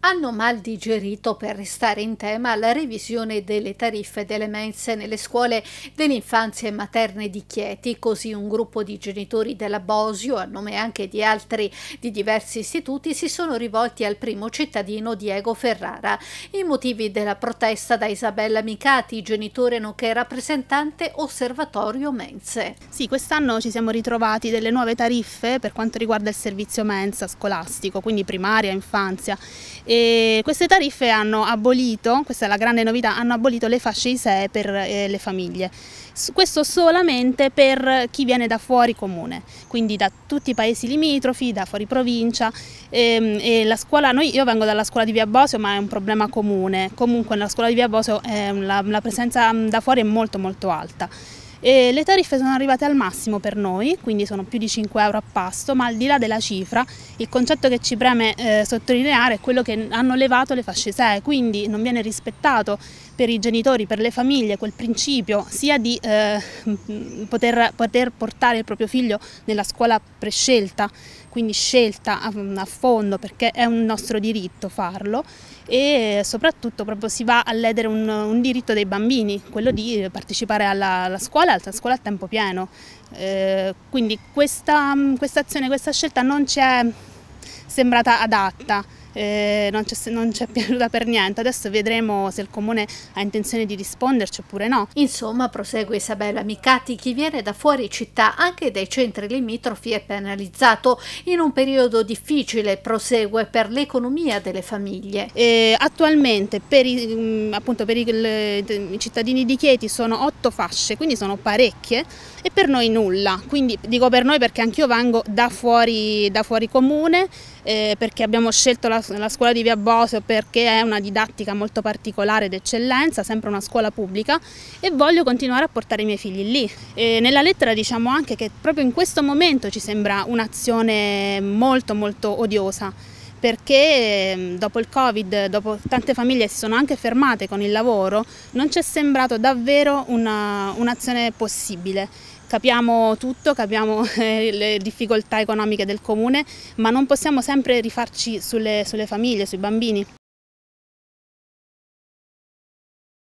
hanno mal digerito per restare in tema la revisione delle tariffe delle mense nelle scuole dell'infanzia e materne di Chieti, così un gruppo di genitori della Bosio, a nome anche di altri di diversi istituti, si sono rivolti al primo cittadino Diego Ferrara. I motivi della protesta da Isabella Micati, genitore nonché rappresentante Osservatorio Mense. Sì, quest'anno ci siamo ritrovati delle nuove tariffe per quanto riguarda il servizio mensa scolastico, quindi primaria, infanzia e queste tariffe hanno abolito, questa è la grande novità, hanno abolito le fasce ISEE per eh, le famiglie. Questo solamente per chi viene da fuori comune, quindi da tutti i paesi limitrofi, da fuori provincia. E, ehm, e la scuola, noi, io vengo dalla scuola di Via Bosio ma è un problema comune, comunque nella scuola di Via Bosio eh, la, la presenza da fuori è molto molto alta. E le tariffe sono arrivate al massimo per noi, quindi sono più di 5 euro a pasto, ma al di là della cifra il concetto che ci preme eh, sottolineare è quello che hanno levato le fasce 6, quindi non viene rispettato per i genitori, per le famiglie quel principio sia di eh, poter, poter portare il proprio figlio nella scuola prescelta quindi scelta a, a fondo perché è un nostro diritto farlo e soprattutto proprio si va a ledere un, un diritto dei bambini, quello di partecipare alla, alla scuola, alla scuola a tempo pieno. Eh, quindi questa, questa azione, questa scelta non ci è sembrata adatta eh, non, c'è, non ci piaciuta per niente. Adesso vedremo se il comune ha intenzione di risponderci oppure no. Insomma, prosegue Isabella Micati, chi viene da fuori città, anche dai centri limitrofi, è penalizzato in un periodo difficile, prosegue per l'economia delle famiglie. E eh, attualmente per i, mm, appunto, per i, i cittadini di Chieti sono otto fasce, quindi sono parecchie e per noi nulla. Quindi dico per noi perché anch'io vengo da fuori, da fuori comune eh, perché abbiamo scelto la nella scuola di Via Bosio perché è una didattica molto particolare d'eccellenza, sempre una scuola pubblica e voglio continuare a portare i miei figli lì. E nella lettera diciamo anche che proprio in questo momento ci sembra un'azione molto molto odiosa perché ehm, dopo il Covid, dopo tante famiglie si sono anche fermate con il lavoro, non ci è sembrato davvero un'azione un possibile capiamo tutto, capiamo eh, le difficoltà economiche del comune, ma non possiamo sempre rifarci sulle, sulle famiglie, sui bambini.